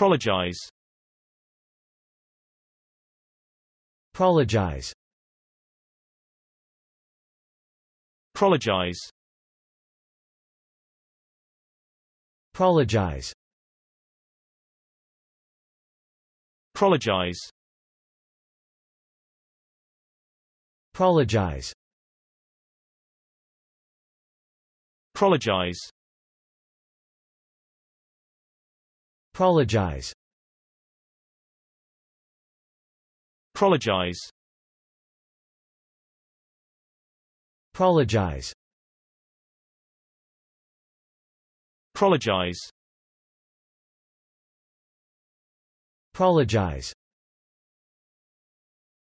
Prologize Prologize Prologize Prologize Prologize Prologize Prologize Prologize Prologize Prologize Prologize Prologize